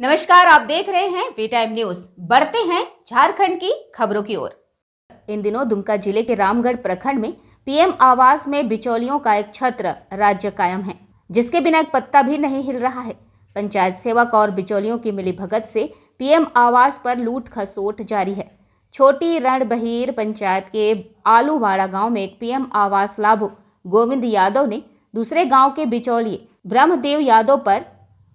नमस्कार आप देख रहे हैं वी टाइम न्यूज बढ़ते हैं झारखंड की खबरों की ओर इन दिनों दुमका जिले के रामगढ़ प्रखंड में पीएम आवास में बिचौलियों का एक छत्र राज्य कायम है जिसके बिना एक पत्ता भी नहीं हिल रहा है पंचायत सेवक और बिचौलियों की मिलीभगत से पीएम आवास पर लूट खसोट जारी है छोटी रणबहीर पंचायत के आलूवाड़ा गांव में एक पीएम आवास लाभुक गोविंद यादव ने दूसरे गांव के बिचौलिए ब्रह्मदेव यादव पर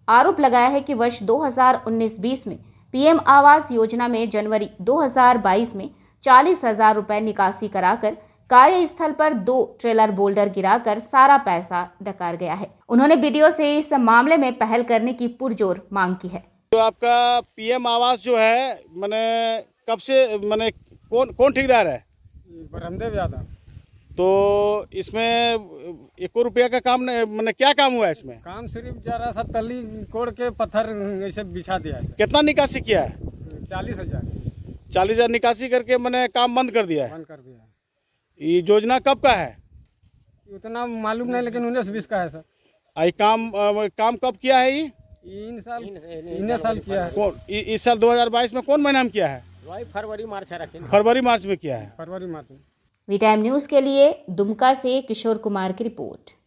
आरोप लगाया है कि वर्ष 2019-20 में पीएम आवास योजना में जनवरी 2022 में चालीस हजार रुपए निकासी कराकर कार्यस्थल पर दो ट्रेलर बोल्डर गिराकर सारा पैसा डकार गया है उन्होंने वीडियो से इस मामले में पहल करने की पुरजोर मांग की है तो आपका पीएम आवास जो है मैंने कब से मैंने कौन कौन ठेकेदार है यादव तो इसमें एक रुपया का काम मैंने क्या काम हुआ है इसमें काम सिर्फ जरा सा तली कोड़ के पत्थर ऐसे बिछा दिया है कितना निकासी किया है चालीस हजार चालीस हजार निकासी करके मैंने काम बंद कर दिया है बंद कर दिया ये योजना कब का है उतना मालूम नहीं लेकिन उन्नीस बीस का है सर आई काम आ, काम कब किया है ये इन साल इन साल किया है कौन इस साल दो में कौन महीना में किया है फरवरी मार्च है फरवरी मार्च में किया है फरवरी मार्च में वी टाइम न्यूज़ के लिए दुमका से किशोर कुमार की रिपोर्ट